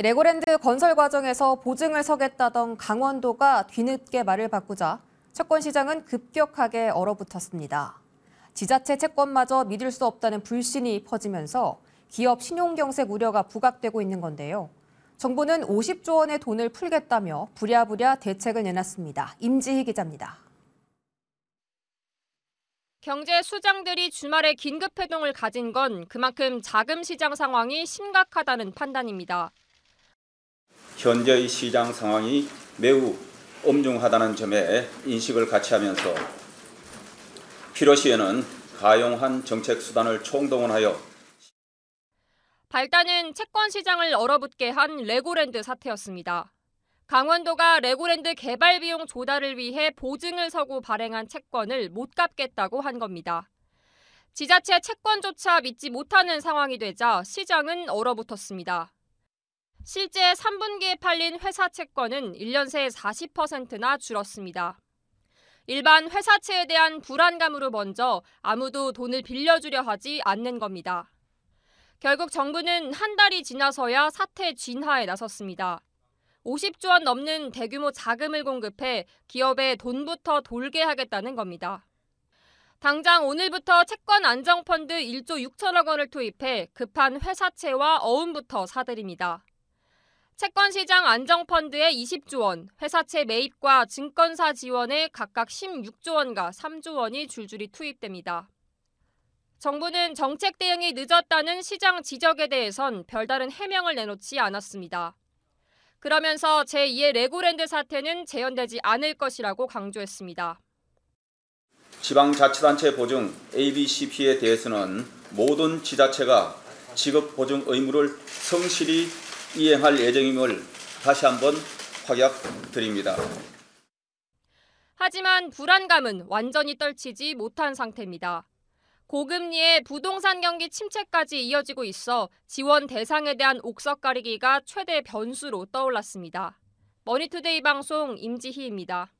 레고랜드 건설 과정에서 보증을 서겠다던 강원도가 뒤늦게 말을 바꾸자 채권 시장은 급격하게 얼어붙었습니다. 지자체 채권마저 믿을 수 없다는 불신이 퍼지면서 기업 신용경색 우려가 부각되고 있는 건데요. 정부는 50조 원의 돈을 풀겠다며 부랴부랴 대책을 내놨습니다. 임지희 기자입니다. 경제 수장들이 주말에 긴급 회동을 가진 건 그만큼 자금 시장 상황이 심각하다는 판단입니다. 현재의 시장 상황이 매우 엄중하다는 점에 인식을 같이 하면서 필요시에는 가용한 정책 수단을 총동원하여 발단은 채권 시장을 얼어붙게 한 레고랜드 사태였습니다. 강원도가 레고랜드 개발 비용 조달을 위해 보증을 서고 발행한 채권을 못 갚겠다고 한 겁니다. 지자체 채권조차 믿지 못하는 상황이 되자 시장은 얼어붙었습니다. 실제 3분기에 팔린 회사 채권은 1년 새 40%나 줄었습니다. 일반 회사채에 대한 불안감으로 먼저 아무도 돈을 빌려주려 하지 않는 겁니다. 결국 정부는 한 달이 지나서야 사태 진화에 나섰습니다. 50조 원 넘는 대규모 자금을 공급해 기업에 돈부터 돌게 하겠다는 겁니다. 당장 오늘부터 채권 안정펀드 1조 6천억 원을 투입해 급한 회사채와 어음부터 사들입니다. 채권시장 안정펀드의 20조 원, 회사채 매입과 증권사 지원에 각각 16조 원과 3조 원이 줄줄이 투입됩니다. 정부는 정책 대응이 늦었다는 시장 지적에 대해선 별다른 해명을 내놓지 않았습니다. 그러면서 제2의 레고랜드 사태는 재현되지 않을 것이라고 강조했습니다. 지방자치단체 보증 ABCP에 대해서는 모든 지자체가 지급 보증 의무를 성실히 이행할 예정임을 다시 한번 확약드립니다. 하지만 불안감은 완전히 떨치지 못한 상태입니다. 고금리에 부동산 경기 침체까지 이어지고 있어 지원 대상에 대한 옥석 가리기가 최대 변수로 떠올랐습니다. 머니투데이 방송 임지희입니다.